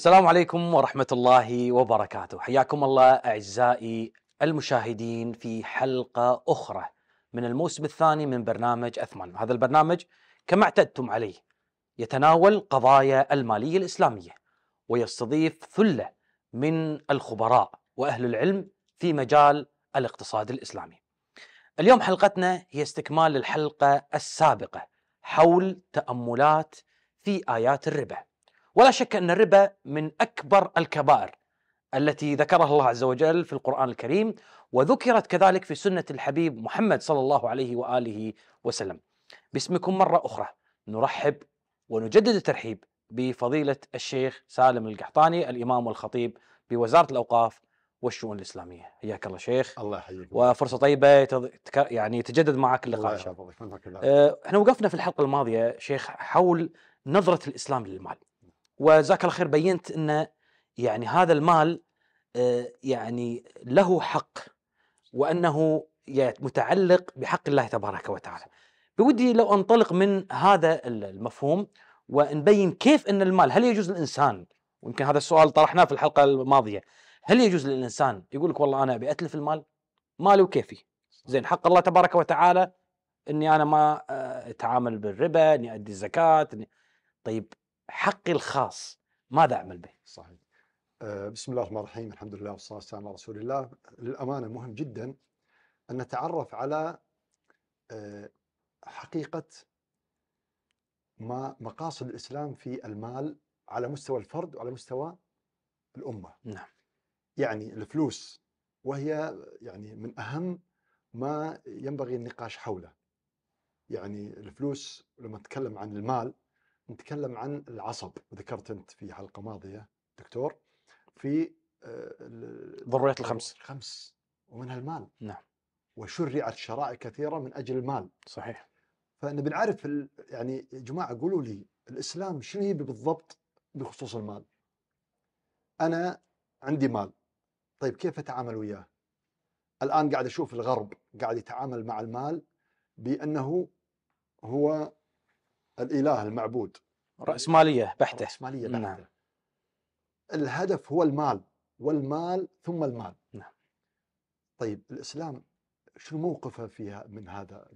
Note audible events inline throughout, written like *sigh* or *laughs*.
السلام عليكم ورحمة الله وبركاته، حياكم الله أعزائي المشاهدين في حلقة أخرى من الموسم الثاني من برنامج أثمان، هذا البرنامج كما اعتدتم عليه يتناول قضايا المالية الإسلامية ويستضيف ثلة من الخبراء وأهل العلم في مجال الاقتصاد الإسلامي. اليوم حلقتنا هي استكمال الحلقة السابقة حول تأملات في آيات الربا. ولا شك ان الربا من اكبر الكبائر التي ذكرها الله عز وجل في القران الكريم وذكرت كذلك في سنه الحبيب محمد صلى الله عليه واله وسلم. باسمكم مره اخرى نرحب ونجدد الترحيب بفضيله الشيخ سالم القحطاني الامام والخطيب بوزاره الاوقاف والشؤون الاسلاميه. حياك الله شيخ. الله يحييك. وفرصه طيبه يعني يتجدد معك اللقاء. الله يحفظك آه، احنا وقفنا في الحلقه الماضيه شيخ حول نظره الاسلام للمال. وجزاك الله خير بينت ان يعني هذا المال آه، يعني له حق وانه متعلق بحق الله تبارك وتعالى. بودي لو انطلق من هذا المفهوم ونبين كيف ان المال هل يجوز للانسان ويمكن هذا السؤال طرحناه في الحلقه الماضيه هل يجوز للانسان يقول لك والله انا ابي اتلف المال مالي وكيفي زين حق الله تبارك وتعالى اني انا ما آه، اتعامل بالربا اني ادي الزكاه إني طيب حقي الخاص ماذا اعمل به؟ صحيح. آه، بسم الله الرحمن الرحيم، الحمد لله والصلاه والسلام على رسول الله، للامانه مهم جدا ان نتعرف على آه، حقيقه ما مقاصد الاسلام في المال على مستوى الفرد وعلى مستوى الامه. نعم. يعني الفلوس وهي يعني من اهم ما ينبغي النقاش حوله. يعني الفلوس لما نتكلم عن المال نتكلم عن العصب ذكرت انت في حلقه ماضيه دكتور في آه، ضروريات الخمس الخمس ومنها المال نعم وشرعت شرائع كثيره من اجل المال صحيح فنبي نعرف يعني يا جماعه قولوا لي الاسلام شنو هي بالضبط بخصوص المال؟ انا عندي مال طيب كيف اتعامل وياه؟ الان قاعد اشوف الغرب قاعد يتعامل مع المال بانه هو الاله المعبود راسماليه بحته راسماليه نعم. بحته نعم. الهدف هو المال والمال ثم المال نعم. طيب الاسلام شنو موقفه فيها من هذا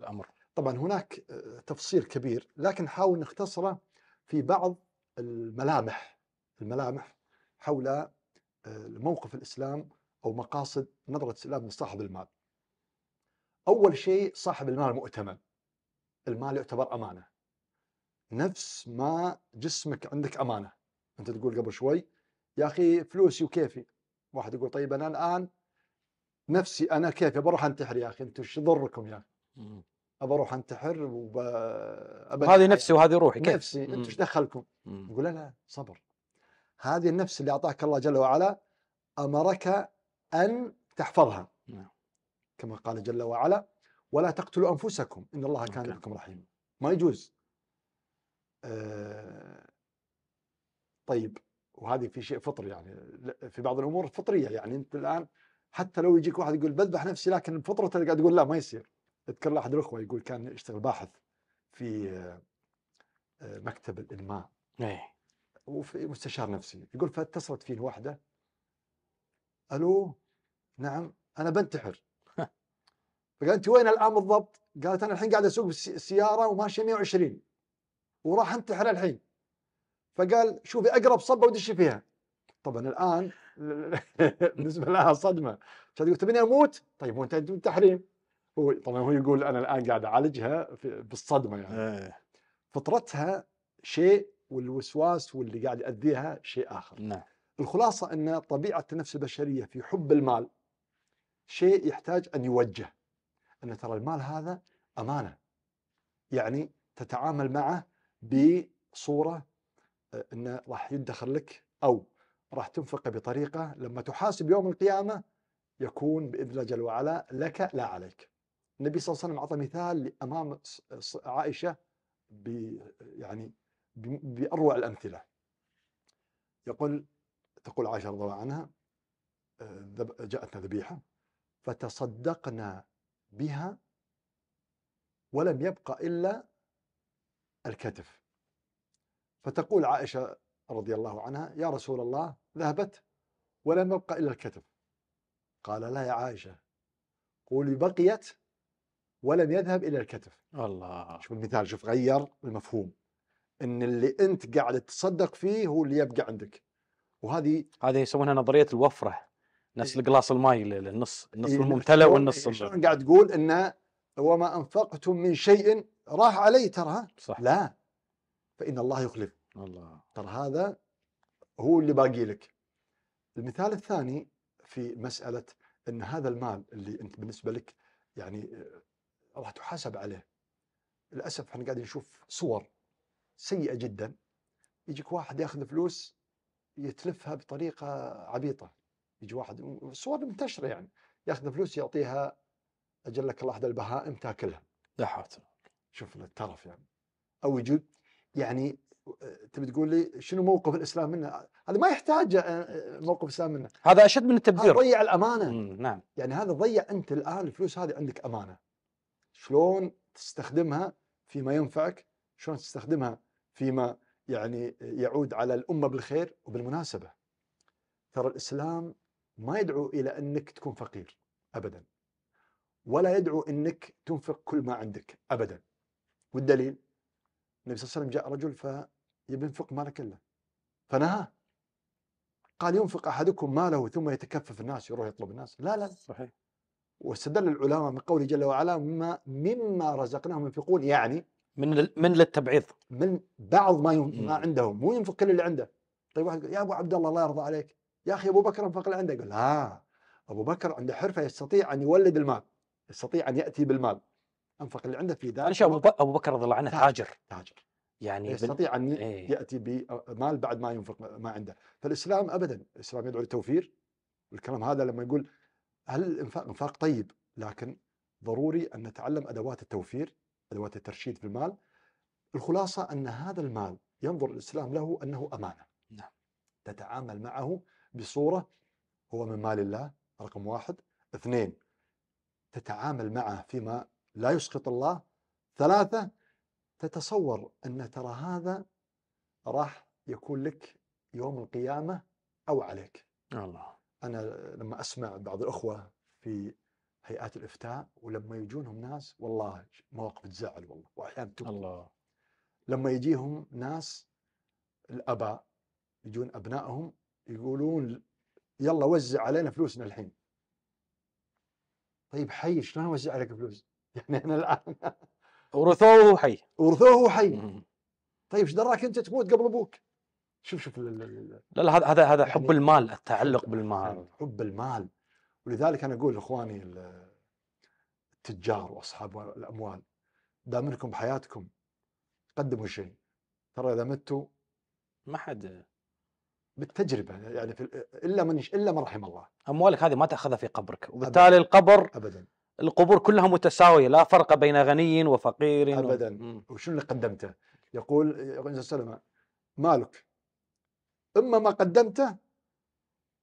الامر طبعا هناك آه، تفصيل كبير لكن نحاول نختصره في بعض الملامح الملامح حول آه، موقف الاسلام او مقاصد نظره الاسلام لصاحب المال. اول شيء صاحب المال مؤتمن. المال يعتبر امانه نفس ما جسمك عندك امانه انت تقول قبل شوي يا اخي فلوسي وكيفي واحد يقول طيب انا الان نفسي انا كيف بروح انتحر يا اخي انتم ايش ضركم يا اخي ابى اروح انتحر وب هذه نفسي وهذه روحي كيف؟ نفسي انتم ايش دخلكم؟ يقول لا لا صبر هذه النفس اللي اعطاك الله جل وعلا امرك ان تحفظها نعم. كما قال جل وعلا ولا تقتلوا انفسكم ان الله كان بكم رحيما ما يجوز آه طيب وهذه في شيء فطري يعني في بعض الامور فطريه يعني انت الان حتى لو يجيك واحد يقول بذبح نفسي لكن بفطرته قاعد تقول لا ما يصير اذكر احد الاخوه يقول كان يشتغل باحث في آه، آه، مكتب الانماء إيه. وفي مستشار نفسي يقول فاتصلت فيه واحده الو نعم انا بنتحر فقال انت وين الان بالضبط؟ قالت انا الحين قاعد اسوق السياره وماشيه 120 وراح انتحر الحين فقال شوفي اقرب صبه ودشي فيها طبعا الان *laughs* بالنسبه لها صدمه تقول تبيني اموت؟ طيب وانت تحريم هو طبعا هو يقول انا الان قاعد اعالجها بالصدمه يعني إيه. فطرتها شيء والوسواس واللي قاعد يؤذيها شيء اخر نعم الخلاصه ان طبيعه النفس البشريه في حب المال شيء يحتاج ان يوجه ان ترى المال هذا امانه يعني تتعامل معه بصوره آه، انه راح يدخر لك او راح تنفقه بطريقه لما تحاسب يوم القيامه يكون باذن الله جل وعلا لك لا عليك. النبي صلى الله عليه وسلم اعطى مثال امام عائشه ب يعني باروع الامثله. يقول تقول عائشه رضي الله عنها آه، جاءتنا ذبيحه فتصدقنا بها ولم يبقى إلا الكتف فتقول عائشة رضي الله عنها يا رسول الله ذهبت ولم يبقى إلا الكتف قال لا يا عائشة قولي بقيت ولم يذهب إلى الكتف الله شوف المثال شوف غير المفهوم ان اللي انت قاعد تتصدق فيه هو اللي يبقى عندك وهذه هذه يسمونها نظريه الوفره نفس إيه. القلاص الماي النص إيه، النص إيه، الممتلئ والنص شلون قاعد تقول انه وما انفقتم من شيء راح علي ترى صح لا فان الله يخلف الله ترى هذا هو اللي باقي لك المثال الثاني في مساله ان هذا المال اللي انت بالنسبه لك يعني آه، راح تحاسب عليه للاسف احنا قاعدين نشوف صور سيئه جدا يجيك واحد ياخذ فلوس يتلفها بطريقه عبيطه يجي واحد صور منتشره يعني ياخذ فلوس يعطيها اجل لك الله احد البهائم تاكلها لا حول شوف الترف يعني او يجيب يعني تبي تقول لي شنو موقف الاسلام منه؟ هذا ما يحتاج آه، آه، موقف الاسلام منه هذا اشد من التبذير ضيع الامانه مم. نعم يعني هذا ضيع انت الان الفلوس هذه عندك امانه شلون تستخدمها فيما ينفعك شلون تستخدمها فيما يعني يعود على الامه بالخير وبالمناسبه ترى الاسلام ما يدعو الى انك تكون فقير ابدا ولا يدعو انك تنفق كل ما عندك ابدا والدليل النبي صلى الله عليه وسلم جاء رجل فيبي ينفق ماله كله فنهاه قال ينفق احدكم ماله ثم يتكفف الناس يروح يطلب الناس لا لا صحيح واستدل العلماء من قوله جل وعلا مما مما رزقناهم ينفقون يعني من من للتبعيض من بعض ما ما عندهم مو ينفق كل اللي عنده طيب واحد يقول يا ابو عبد الله الله يرضى عليك يا اخي ابو بكر انفق اللي عنده يقول لا آه. ابو بكر عنده حرفه يستطيع ان يولد المال يستطيع ان ياتي بالمال انفق اللي عنده في ذلك انا ابو ابو بكر رضي الله عنه تاجر تاجر يعني يستطيع بال... ان ايه. ياتي بمال بعد ما ينفق ما عنده فالاسلام ابدا الاسلام يدعو للتوفير والكلام هذا لما يقول هل الانفاق انفاق طيب لكن ضروري ان نتعلم ادوات التوفير ادوات الترشيد في المال الخلاصه ان هذا المال ينظر الاسلام له انه امانه نعم تتعامل معه بصورة هو من مال الله رقم واحد اثنين تتعامل معه فيما لا يسخط الله ثلاثة تتصور أن ترى هذا راح يكون لك يوم القيامة أو عليك الله أنا لما أسمع بعض الأخوة في هيئات الإفتاء ولما يجونهم ناس والله مواقف تزعل والله وأحيانا تبكي الله لما يجيهم ناس الأباء يجون أبنائهم يقولون يلا وزع علينا فلوسنا الحين طيب حي شلون اوزع عليك فلوس؟ *laughs* يعني انا الان *laughs* ورثوه حي ورثوه حي طيب ايش دراك انت تموت قبل ابوك؟ شوف شوف لا لا هذا هذا هذا يعني حب المال التعلق بالمال يعني حب المال ولذلك انا اقول لاخواني التجار واصحاب الاموال دام انكم بحياتكم قدموا شيء ترى اذا متوا ما حد بالتجربه يعني في الا من الا من رحم الله اموالك هذه ما تاخذها في قبرك وبالتالي أبداً. القبر ابدا القبور كلها متساويه لا فرق بين غني وفقير ابدا و... وشو اللي قدمته؟ يقول يقول صلى الله عليه وسلم مالك اما ما قدمته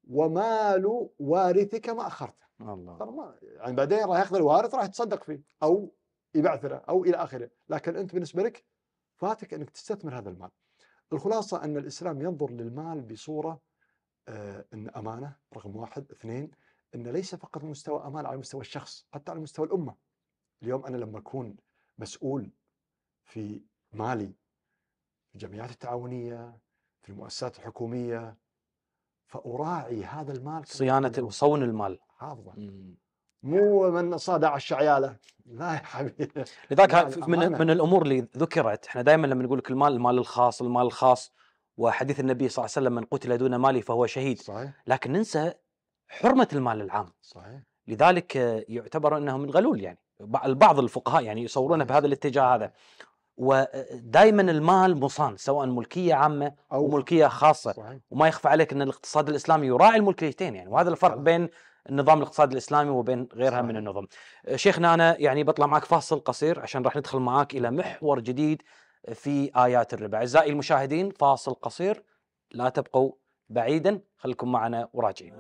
ومال وارثك ما اخرته الله ترى ما يعني بعدين راح ياخذ الوارث راح يتصدق فيه او يبعثره او الى اخره لكن انت بالنسبه لك فاتك انك تستثمر هذا المال الخلاصة أن الإسلام ينظر للمال بصورة آه، أن أمانة رقم واحد اثنين أن ليس فقط مستوى أمانة على مستوى الشخص حتى على مستوى الأمة اليوم أنا لما أكون مسؤول في مالي في الجمعيات التعاونية في المؤسسات الحكومية فأراعي هذا المال صيانة وصون المال حافظة مو من صادع الشعياله لا يا حبيبي لذلك من من الامور اللي ذكرت احنا دائما لما نقول لك المال المال الخاص المال الخاص وحديث النبي صلى الله عليه وسلم من قتل دون مالي فهو شهيد صحيح. لكن ننسى حرمه المال العام صحيح لذلك يعتبر انه من غلول يعني البعض الفقهاء يعني يصورونه بهذا الاتجاه هذا ودائما آه، المال مصان سواء ملكيه عامه او ملكيه خاصه صحيح. وما يخفى عليك ان الاقتصاد الاسلامي يراعي الملكيتين يعني وهذا الفرق بين النظام الاقتصادي الاسلامي وبين غيرها صحيح. من النظم. أه، شيخنا انا يعني بطلع معك فاصل قصير عشان راح ندخل معك الى محور جديد في ايات الربا. اعزائي المشاهدين فاصل قصير لا تبقوا بعيدا خليكم معنا وراجعين.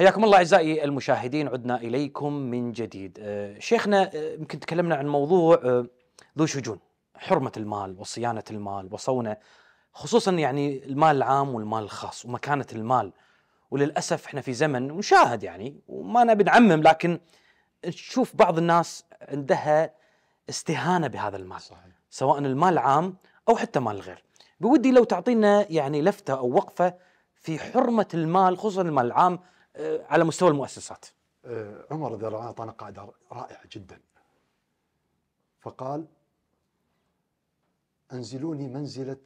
حياكم الله اعزائي المشاهدين عدنا اليكم من جديد. أه، شيخنا أه، يمكن تكلمنا عن موضوع أه، ذو شجون، حرمه المال وصيانه المال وصونه خصوصا يعني المال العام والمال الخاص ومكانه المال. وللاسف احنا في زمن مشاهد يعني وما نبي نعمم لكن نشوف بعض الناس عندها استهانه بهذا المال. صحيح. سواء المال العام او حتى مال الغير. بودي لو تعطينا يعني لفته او وقفه في حرمه المال خصوصا المال العام آه، على مستوى المؤسسات آه، عمر رضي الله عنه اعطانا قاعده رائعه جدا فقال انزلوني منزله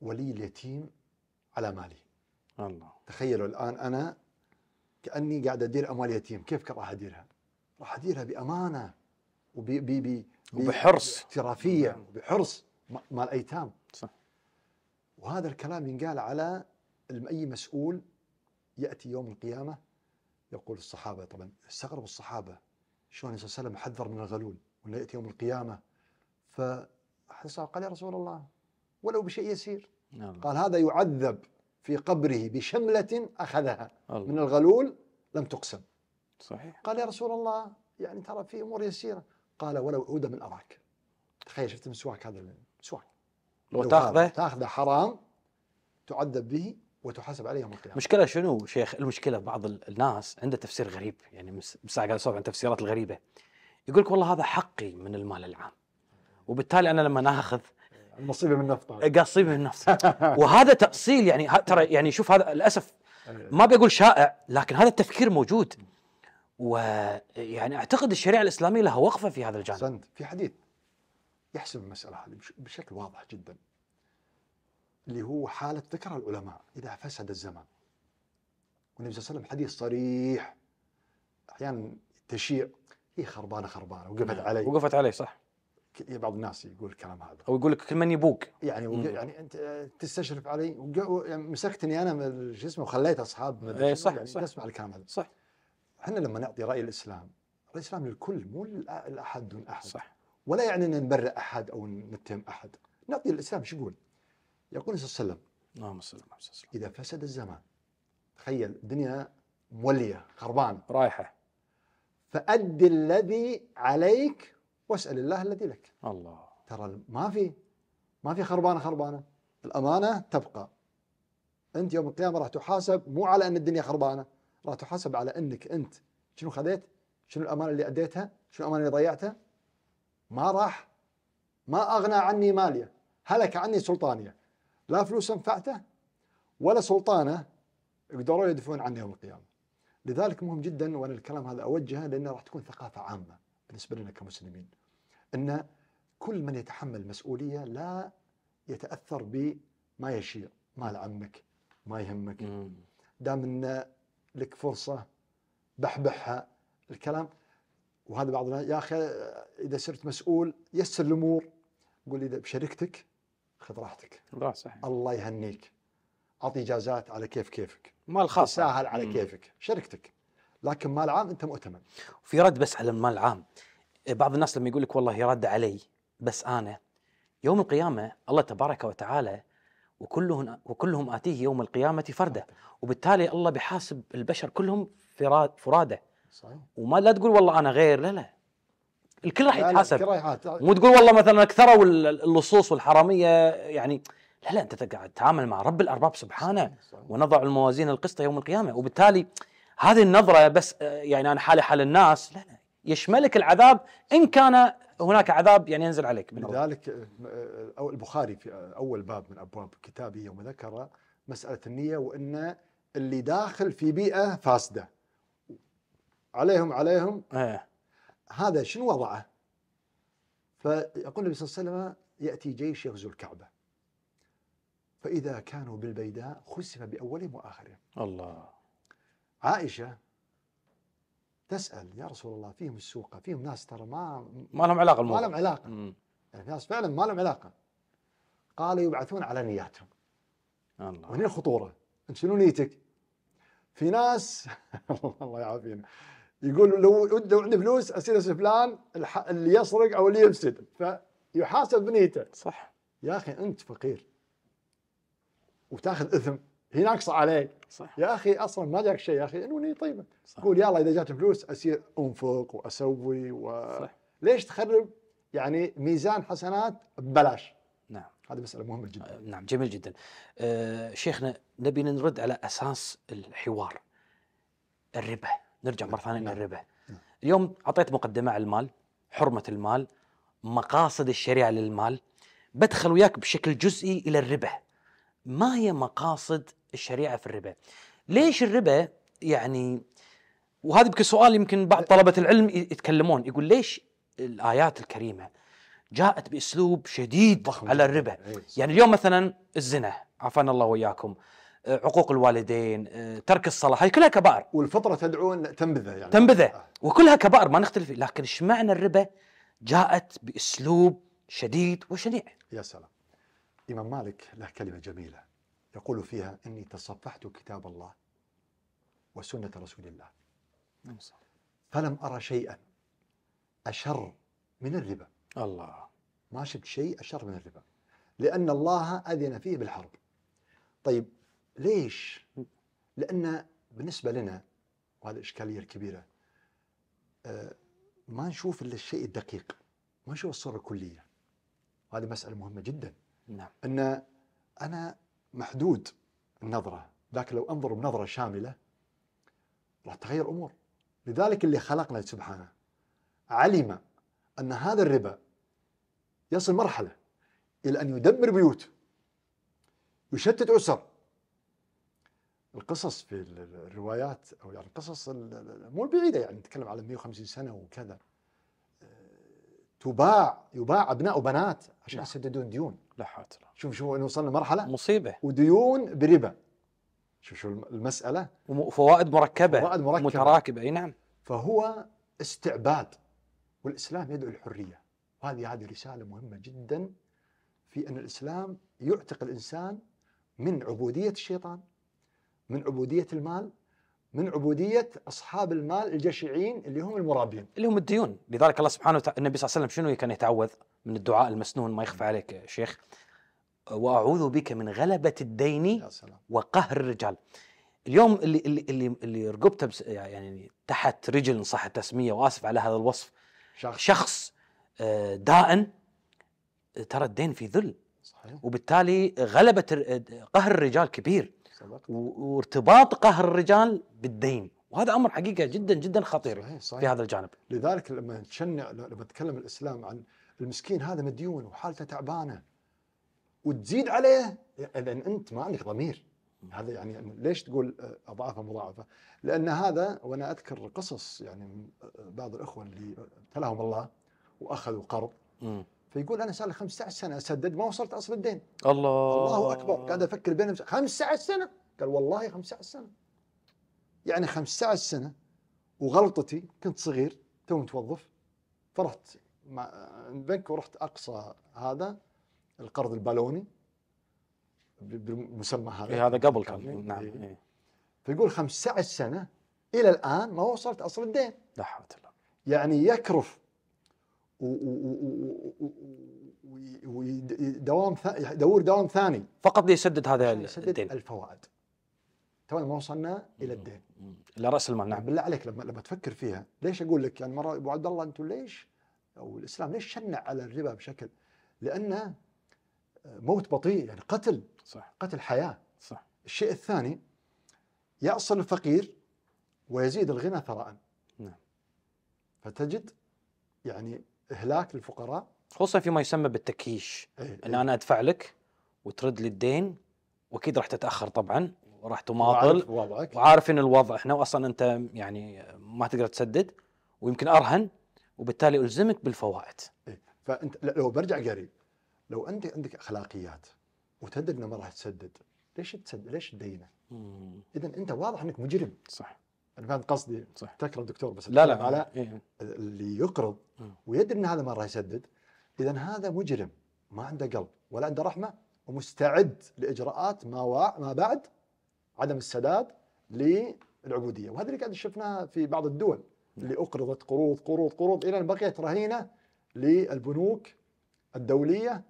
ولي اليتيم على مالي الله تخيلوا الان انا كاني قاعد ادير اموال يتيم كيف راح اديرها؟ راح اديرها بامانه وب بي بي وبحرص احترافيه وبحرص نعم. مال ايتام صح وهذا الكلام ينقال على أي مسؤول يأتي يوم القيامة يقول الصحابة طبعا استغرب الصحابة شلون النبي صلى الله عليه وسلم حذر من الغلول وأنه يأتي يوم القيامة فحسن قال يا رسول الله ولو بشيء يسير الله. نعم. قال هذا يعذب في قبره بشملة أخذها الله. من الغلول لم تقسم صحيح قال يا رسول الله يعني ترى في أمور يسيرة قال ولو عودة من أراك تخيل شفت مسواك هذا المسواك لو, لو تاخذه تاخذه حرام تعذب به وتحاسب عليهم يوم القيامه مشكله شنو شيخ المشكله بعض الناس عنده تفسير غريب يعني مساء قاعد اسولف عن تفسيرات الغريبه يقول لك والله هذا حقي من المال العام وبالتالي انا لما ناخذ نصيبي من نفط إيه، قصيبي من نفط وهذا تاصيل يعني ترى يعني شوف هذا للاسف أيوة. ما بقول شائع لكن هذا التفكير موجود ويعني اعتقد الشريعه الاسلاميه لها وقفه في هذا الجانب. احسنت في حديث يحسم المساله هذه بشكل واضح جدا اللي هو حالة ذكر العلماء إذا فسد الزمان والنبي صلى الله عليه وسلم حديث صريح أحيانا تشيع هي إيه خربانة خربانة وقفت نعم. علي وقفت علي صح إيه بعض الناس يقول الكلام هذا او يقول لك كل من يبوق يعني وق... يعني انت آه، تستشرف علي وق... يعني مسكتني انا شو اسمه وخليت اصحاب من اي صح يعني صح نسمع الكلام هذا صح احنا لما نعطي راي الاسلام راي الاسلام للكل مو للاحد لاحد دون احد صح ولا يعني ان نبرئ احد او نتهم احد نعطي الاسلام شو يقول؟ يقول صلى الله عليه وسلم اللهم صل وسلم اذا فسد الزمان تخيل الدنيا موليه خربان رايحه فأد الذي عليك واسأل الله الذي لك الله ترى ما في ما في خربانه خربانه الامانه تبقى انت يوم القيامه راح تحاسب مو على ان الدنيا خربانه راح تحاسب على انك انت شنو خذيت شنو الامانه اللي اديتها شنو الامانه اللي ضيعتها ما راح ما اغنى عني ماليه هلك عني سلطانيه لا فلوس انفعته ولا سلطانه قدروا يدفعون عنه يوم القيامه. لذلك مهم جدا وانا الكلام هذا اوجهه لانه راح تكون ثقافه عامه بالنسبه لنا كمسلمين. ان كل من يتحمل مسؤوليه لا يتاثر بما يشيع، مال عمك، ما يهمك. دام ان لك فرصه بحبحها الكلام وهذا بعض يا اخي اذا صرت مسؤول يسر الامور قول اذا بشركتك خذ راحتك لا صحيح الله يهنيك اعطي اجازات على كيف كيفك مال خاص سهل على مم. كيفك شركتك لكن مال عام انت مؤتمن في رد بس على المال العام إيه، بعض الناس لما يقول لك والله رد علي بس انا يوم القيامه الله تبارك وتعالى وكلهم وكلهم اتيه يوم القيامه فردا وبالتالي الله بيحاسب البشر كلهم فراده صحيح. وما لا تقول والله انا غير لا لا الكل راح يتحاسب مو تقول والله مثلا اكثروا اللصوص والحراميه يعني لا لا انت قاعد تتعامل مع رب الارباب سبحانه ونضع الموازين القسط يوم القيامه وبالتالي هذه النظره بس آه، يعني انا حالي حال الناس لا لا يشملك العذاب ان كان هناك عذاب يعني ينزل عليك من لذلك آه، آه، البخاري في اول باب من ابواب كتابه يوم ذكر مساله النيه وان اللي داخل في بيئه فاسده عليهم عليهم ايه هذا شنو وضعه؟ فيقول النبي صلى الله عليه وسلم يأتي جيش يغزو الكعبة فإذا كانوا بالبيداء خسف بأولهم وآخرهم الله عائشة تسأل يا رسول الله فيهم السوقة فيهم ناس ترى ما ما لهم علاقة الموضوع. ما لهم علاقة يعني يعني ناس فعلا ما لهم علاقة قال يبعثون على نياتهم الله وهنا الخطورة أنت شنو نيتك؟ في ناس *laughs* الله يعافينا يقول لو لو عندي فلوس اصير فلان اللي يسرق او اللي يفسد فيحاسب بنيته صح يا اخي انت فقير وتاخذ اثم هي ناقصه عليك صح يا اخي اصلا ما جاك شيء يا اخي انوني طيبه صح. قول يلا اذا جات فلوس اصير انفق واسوي و صح. ليش تخرب يعني ميزان حسنات ببلاش نعم هذه مساله مهمه جدا آه، نعم جميل جدا أه شيخنا نبي نرد على اساس الحوار الربا نرجع مره ثانيه للربا نعم. نعم. اليوم اعطيت مقدمه على المال حرمه المال مقاصد الشريعه للمال بدخل وياك بشكل جزئي الى الربا ما هي مقاصد الشريعه في الربا ليش الربا يعني وهذا يمكن سؤال يمكن بعض أه. طلبه العلم يتكلمون يقول ليش الايات الكريمه جاءت باسلوب شديد ضخم على الربا إيه، يعني اليوم مثلا الزنا عافانا الله واياكم آه، عقوق الوالدين آه، ترك الصلاه هي كلها كبائر والفطره تدعو ان تنبذه يعني تنبذه آه. وكلها كبائر ما نختلف فيه لكن ايش معنى الربا جاءت باسلوب شديد وشنيع يا سلام امام مالك له كلمه جميله يقول فيها اني تصفحت كتاب الله وسنه رسول الله نعم، فلم ارى شيئا اشر من الربا الله ما شفت شيء اشر من الربا لان الله اذن فيه بالحرب طيب ليش؟ لأن بالنسبة لنا وهذه إشكالية كبيرة آه، ما نشوف إلا الشيء الدقيق ما نشوف الصورة الكلية وهذه مسألة مهمة جدا نعم. أن أنا محدود النظرة لكن لو أنظر بنظرة شاملة راح تغير أمور لذلك اللي خلقنا سبحانه علم أن هذا الربا يصل مرحلة إلى أن يدمر بيوت يشتت أسر القصص في الروايات او يعني القصص مو البعيده يعني نتكلم على 150 سنه وكذا آه، تباع يباع ابناء وبنات عشان نعم. يسددون ديون لا حول شوف شوف انه وصلنا مرحله مصيبه وديون بربا شوف شوف المساله وفوائد مركبه فوائد مركبه متراكبه اي نعم فهو استعباد والاسلام يدعو الحريه وهذه هذه رساله مهمه جدا في ان الاسلام يعتق الانسان من عبوديه الشيطان من عبوديه المال من عبوديه اصحاب المال الجشعين اللي هم المرابين اللي هم الديون لذلك الله سبحانه وتعالى النبي صلى الله عليه وسلم شنو كان يتعوذ من الدعاء المسنون ما يخفى عليك شيخ واعوذ بك من غلبه الدين وقهر الرجال اليوم اللي اللي اللي, اللي رقبته يعني تحت رجل ان صح التسميه واسف على هذا الوصف شخص, شخص آه، دائن ترى الدين في ذل صحيح. وبالتالي غلبة قهر الرجال كبير وارتباط قهر الرجال بالدين وهذا امر حقيقه جدا جدا خطير صحيح صحيح. في هذا الجانب لذلك لما تشنع لما تكلم الاسلام عن المسكين هذا مديون وحالته تعبانه وتزيد عليه لان انت ما عندك ضمير هذا يعني ليش تقول اضعافه مضاعفه؟ لان هذا وانا اذكر قصص يعني بعض الاخوه اللي ابتلاهم الله واخذوا قرض فيقول انا صار لي 15 سنه اسدد ما وصلت اصل الدين الله الله اكبر قاعد افكر بين 15 سنه قال والله 15 سنه يعني 15 سنه وغلطتي كنت صغير تو متوظف فرحت مع البنك ورحت اقصى هذا القرض البالوني بالمسمى هذا إيه هذا قبل كان نعم إيه. إيه. فيقول 15 سنه الى الان ما وصلت اصل الدين لا حول ولا يعني يكرف ودوام يدور دوام ثاني فقط ليسدد هذا يسدد الدين الفوائد تونا ما وصلنا الى الدين الى راس المال نعم بالله عليك لما لما تفكر فيها ليش اقول لك يعني مره ابو عبد الله انتم ليش او الاسلام ليش شنع على الربا بشكل لانه آه، موت بطيء يعني قتل صح قتل حياه صح الشيء الثاني يأصل الفقير ويزيد الغنى ثراء نعم فتجد يعني إهلاك للفقراء خصوصا فيما يسمى بالتكييش إيه، إيه. ان انا ادفع لك وترد لي الدين واكيد راح تتاخر طبعا وراح تماطل وعارف, وعارف ان الوضع احنا واصلا انت يعني ما تقدر تسدد ويمكن ارهن وبالتالي الزمك بالفوائد. إيه، فانت لو برجع قريب لو انت عندك اخلاقيات وتدري انه ما راح تسدد ليش تسدد ليش تدينه؟ اذا انت واضح انك مجرم. صح. انا فهمت قصدي صح تكرم دكتور بس لا لا على إيه. اللي يقرض ويدري ان هذا ما راح يسدد اذا هذا مجرم ما عنده قلب ولا عنده رحمه ومستعد لاجراءات ما و... ما بعد عدم السداد للعبوديه وهذا اللي قاعد شفناه في بعض الدول اللي نعم. اقرضت قروض قروض قروض الى ان بقيت رهينه للبنوك الدوليه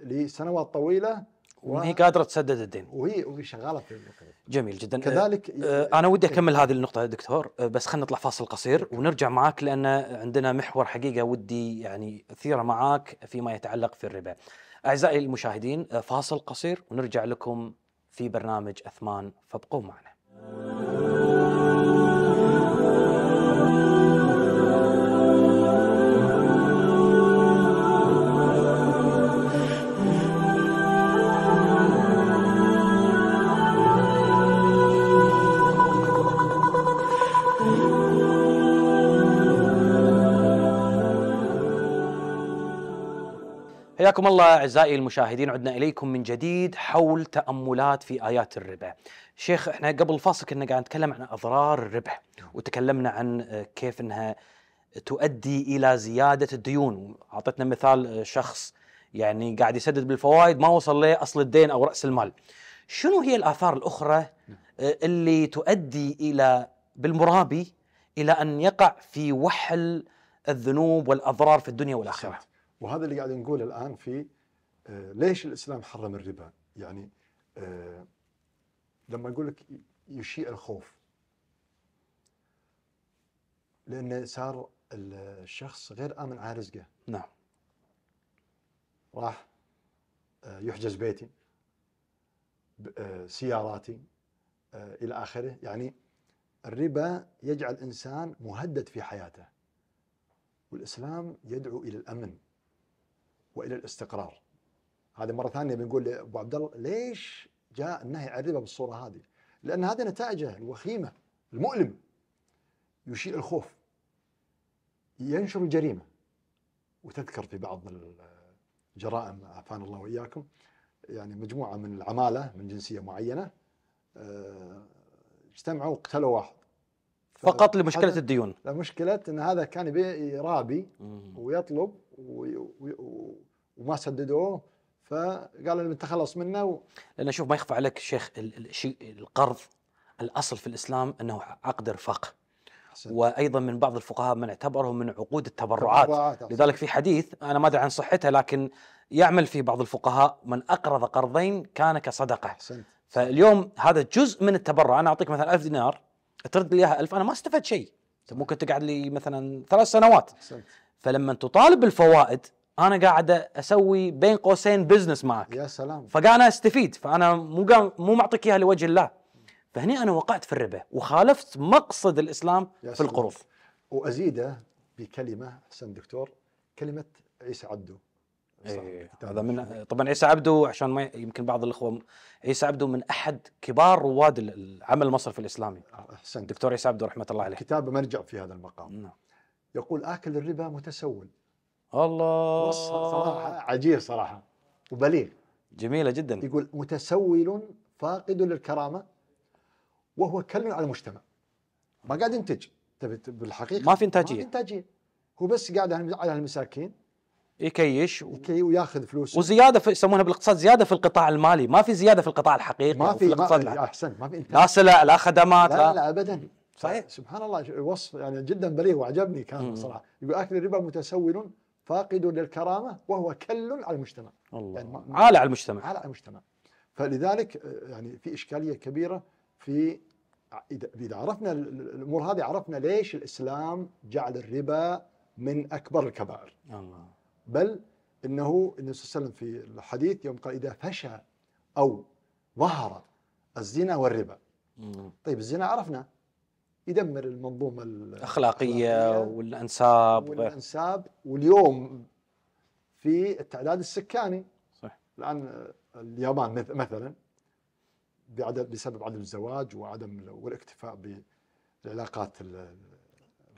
لسنوات طويله وهي قادره تسدد الدين وهي وهي شغاله في النقطه جميل جدا كذلك آه, أه، إيه، انا ودي إيه. اكمل هذه النقطه يا دكتور آه بس خلينا نطلع فاصل قصير ونرجع معاك لان عندنا محور حقيقه ودي يعني اثيره معاك فيما يتعلق في الربا اعزائي المشاهدين أه، فاصل قصير ونرجع لكم في برنامج اثمان فابقوا معنا حياكم الله اعزائي المشاهدين عدنا اليكم من جديد حول تاملات في ايات الربا. شيخ احنا قبل فاصل كنا قاعد نتكلم عن اضرار الربح وتكلمنا عن آه، كيف انها تؤدي الى زياده الديون، اعطتنا مثال آه، شخص يعني قاعد يسدد بالفوائد ما وصل له اصل الدين او راس المال. شنو هي الاثار الاخرى آه، اللي تؤدي الى بالمرابي الى ان يقع في وحل الذنوب والاضرار في الدنيا والاخره؟ وهذا اللي قاعد نقوله الان في آه، ليش الاسلام حرم الربا؟ يعني آه، لما اقول لك يشيء الخوف لانه صار الشخص غير امن على رزقه نعم راح آه، يحجز بيتي سياراتي الى اخره يعني الربا يجعل الانسان مهدد في حياته والاسلام يدعو الى الامن والى الاستقرار. هذه مره ثانيه بنقول لابو عبد الله ليش جاء النهي عن الربا بالصوره هذه؟ لان هذه نتائجه الوخيمه المؤلم يشيع الخوف ينشر الجريمه وتذكر في بعض الجرائم عافانا الله واياكم يعني مجموعه من العماله من جنسيه معينه آه، اجتمعوا وقتلوا واحد فقط لمشكله الديون مشكله ان هذا كان يرابي ويطلب وي... وي... وما سددوه فقال انا بنتخلص منه و... لان شوف ما يخفى عليك شيخ القرض الاصل في الاسلام انه عقد رفاق وايضا من بعض الفقهاء من اعتبره من عقود التبرعات لذلك في حديث انا ما ادري عن صحته لكن يعمل فيه بعض الفقهاء من اقرض قرضين كان كصدقه حسنت. فاليوم هذا جزء من التبرع انا اعطيك مثلا ألف دينار ترد لي اياها 1000 انا ما استفدت شيء ممكن تقعد لي مثلا ثلاث سنوات فلما تطالب بالفوائد انا قاعد اسوي بين قوسين بزنس معك يا سلام فقاعد استفيد فانا مو مو معطيك اياها لوجه الله فهني انا وقعت في الربا وخالفت مقصد الاسلام يا في القروض وازيده بكلمه احسن دكتور كلمه عيسى عبده إيه هذا من طبعا عيسى عبده عشان ما يمكن بعض الاخوه عيسى عبده من احد كبار رواد العمل المصرفي الاسلامي احسنت دكتور عيسى عبده رحمه الله عليه كتابه مرجع في هذا المقام نعم. يقول اكل الربا متسول الله وصف صراحه عجيب صراحه وبليغ جميله جدا يقول متسول فاقد للكرامه وهو كل على المجتمع ما قاعد ينتج بالحقيقه ما في انتاجيه ما في انتاجيه هو بس قاعد على المساكين يكيش و... يكي وياخذ فلوس وزياده في يسمونها بالاقتصاد زياده في القطاع المالي ما في زياده في القطاع الحقيقي ما في, في الاقتصاد ما... احسن ما في انتاج لا سلع لا خدمات لا, لا, لا ابدا صحيح سبحان الله وصف يعني جدا بليغ وعجبني كان صراحه يقول اكل الربا متسول فاقد للكرامه وهو كل على المجتمع الله يعني عالي على المجتمع عالي على المجتمع فلذلك آه، يعني في اشكاليه كبيره في اذا عرفنا الامور هذه عرفنا ليش الاسلام جعل الربا من اكبر الكبائر الله بل انه النبي صلى الله عليه وسلم في الحديث يوم قال اذا فشى او ظهر الزنا والربا طيب الزنا عرفنا يدمر المنظومه الاخلاقيه والانساب والانساب واليوم في التعداد السكاني صح الان آه، اليابان مثلا بعدد بسبب عدم الزواج وعدم والاكتفاء بالعلاقات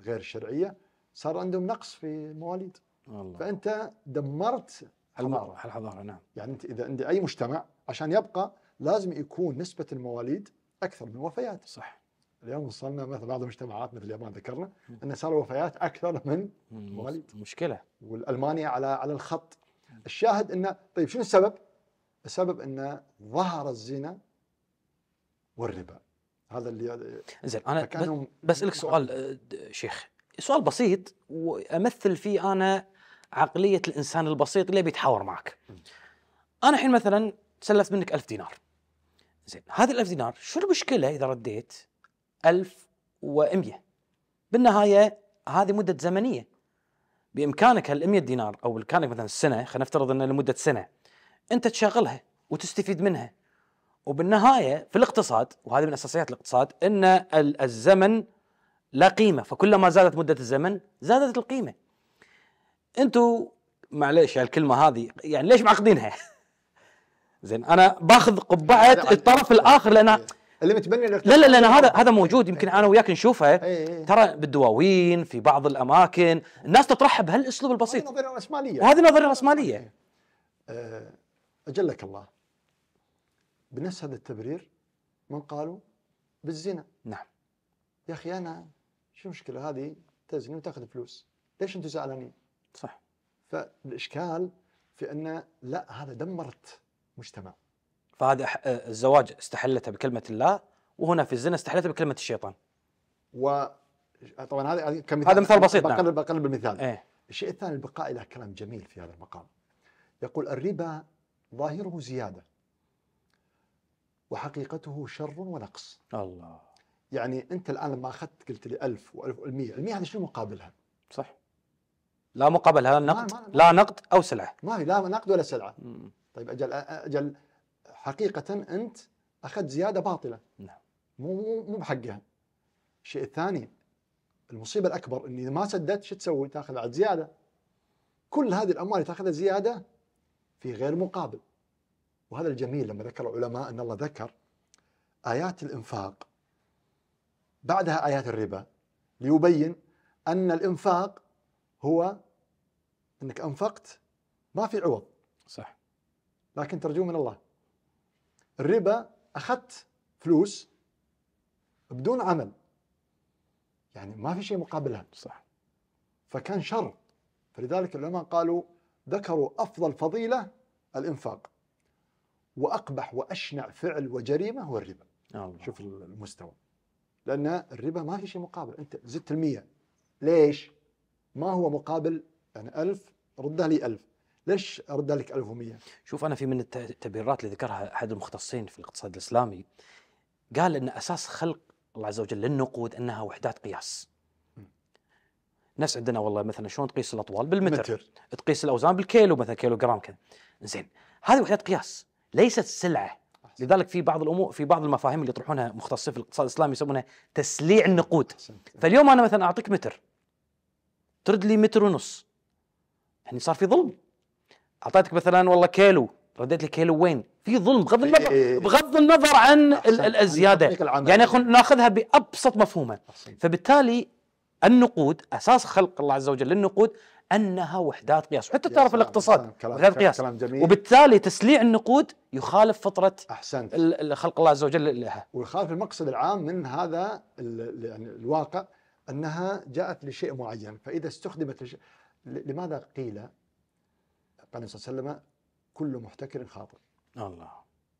الغير شرعيه صار عندهم نقص في المواليد والله. فانت دمرت الحضاره الحضاره نعم يعني انت اذا عندي اي مجتمع عشان يبقى لازم يكون نسبه المواليد اكثر من الوفيات صح اليوم وصلنا مثل بعض مجتمعاتنا في اليابان ذكرنا ان صار وفيات اكثر من مواليد مشكله والالمانيا على على الخط الشاهد انه طيب شنو السبب؟ السبب انه ظهر الزنا والربا هذا اللي زين انا بس لك سؤال أه، شيخ سؤال بسيط وامثل فيه انا عقليه الانسان البسيط اللي بيتحاور معك انا الحين مثلا سلفت منك ألف دينار زين هذه الألف دينار شو المشكله اذا رديت 1100 بالنهايه هذه مده زمنيه بامكانك هال 100 دينار او بامكانك مثلا السنه خلينا نفترض أنها لمده سنه انت تشغلها وتستفيد منها وبالنهايه في الاقتصاد وهذه من اساسيات الاقتصاد ان الزمن لا قيمه فكلما زادت مده الزمن زادت القيمه انتم معليش الكلمه هذه يعني ليش معقدينها *laughs* زين انا باخذ قبعه الطرف الاخر لان اللي متبني الارتفاع لا لا لا هذا هذا موجود يمكن انا وياك نشوفها أي. إيه. ترى بالدواوين في بعض الاماكن الناس تترحب بهالاسلوب البسيط هذه نظريه راسماليه وهذه نظريه راسماليه أه، اجلك الله بنفس هذا التبرير من قالوا بالزنا نعم يا اخي انا شو المشكله هذه تزني وتاخذ فلوس ليش انتم زعلانين؟ صح فالاشكال في ان لا هذا دمرت مجتمع فهذا آه، الزواج استحلته بكلمه الله وهنا في الزنا استحلته بكلمه الشيطان و طبعا هذا كمثال هذا مثال بسيط نعم. بقلب نعم. بقلب المثال ايه؟ الشيء الثاني البقاء له كلام جميل في هذا المقام يقول الربا ظاهره زياده وحقيقته شر ونقص الله يعني انت الان لما اخذت قلت لي 1000 و1000 100 ال100 هذه شنو مقابلها؟ صح لا مقابلها نقد لا نقد او سلعه ما في لا نقد ولا سلعه مم. طيب اجل اجل حقيقه انت اخذت زياده باطله نعم مو مو بحقها الشيء الثاني المصيبه الاكبر اني اذا ما سددت شو تسوي؟ تاخذ عاد زياده كل هذه الاموال اللي تاخذها زياده في غير مقابل وهذا الجميل لما ذكر العلماء ان الله ذكر ايات الانفاق بعدها ايات الربا ليبين ان الانفاق هو انك انفقت ما في عوض صح لكن ترجوه من الله الربا اخذت فلوس بدون عمل يعني ما في شيء مقابلها صح فكان شر فلذلك العلماء قالوا ذكروا افضل فضيله الانفاق واقبح واشنع فعل وجريمه هو الربا الله. شوف المستوى لان الربا ما في شيء مقابل انت زدت المية ليش ما هو مقابل يعني ألف ردها لي ألف ليش ارد لك 1100 شوف انا في من التبريرات اللي ذكرها احد المختصين في الاقتصاد الاسلامي قال ان اساس خلق الله عز وجل للنقود انها وحدات قياس نفس عندنا والله مثلا شلون تقيس الاطوال بالمتر متر. تقيس الاوزان بالكيلو مثلا كيلو جرام كذا زين هذه وحدات قياس ليست سلعه أحسن. لذلك في بعض الامور في بعض المفاهيم اللي يطرحونها مختصين في الاقتصاد الاسلامي يسمونها تسليع النقود أحسن. فاليوم انا مثلا اعطيك متر ترد لي متر ونص يعني صار في ظلم اعطيتك مثلا والله كيلو رديت لي كيلو وين في ظلم بغض النظر إيه، إيه، إيه. بغض النظر عن الزياده يعني ناخذها بابسط مفهومه فبالتالي النقود اساس خلق الله عز وجل للنقود انها وحدات قياس وحتى تعرف الاقتصاد غير قياس كلام جميل وبالتالي تسليع النقود يخالف فطره احسنت خلق الله عز وجل لها ويخالف المقصد العام من هذا يعني الواقع انها جاءت لشيء معين فاذا استخدمت لماذا قيل قال النبي صلى الله عليه وسلم كل محتكر خاطئ الله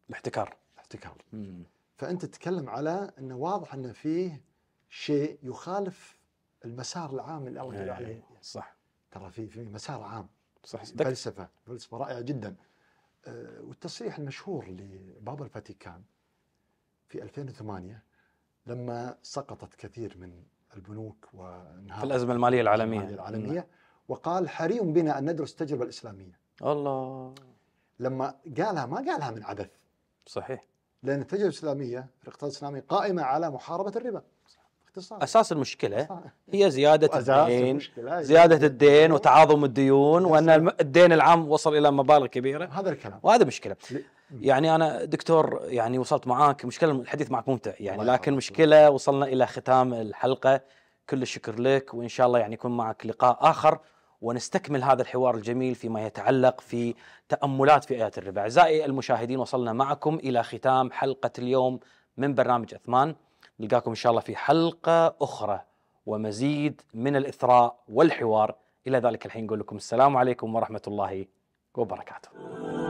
الاحتكار الاحتكار فانت تتكلم على انه واضح انه فيه شيء يخالف المسار العام اللي الله إيه، عليه صح ترى في في مسار عام صح فلسفه فلسفه رائعه جدا آه، والتصريح المشهور لبابا الفاتيكان في 2008 لما سقطت كثير من البنوك وانهار في الازمه الماليه العالميه العالميه وقال حري بنا أن ندرس التجربة الإسلامية الله لما قالها ما قالها من عبث صحيح لأن التجربة الإسلامية في الاقتصاد الإسلامي قائمة على محاربة الربا باختصار اساس المشكله هي زياده الدين أيوة. زياده الدين وتعاظم الديون وان الدين العام وصل الى مبالغ كبيره هذا الكلام وهذا مشكله يعني انا دكتور يعني وصلت معاك مشكله الحديث معك ممتع يعني لكن مشكله وصلنا الى ختام الحلقه كل الشكر لك وان شاء الله يعني يكون معك لقاء اخر ونستكمل هذا الحوار الجميل فيما يتعلق في تأملات في آيات الربا أعزائي المشاهدين وصلنا معكم إلى ختام حلقة اليوم من برنامج أثمان نلقاكم إن شاء الله في حلقة أخرى ومزيد من الإثراء والحوار إلى ذلك الحين نقول لكم السلام عليكم ورحمة الله وبركاته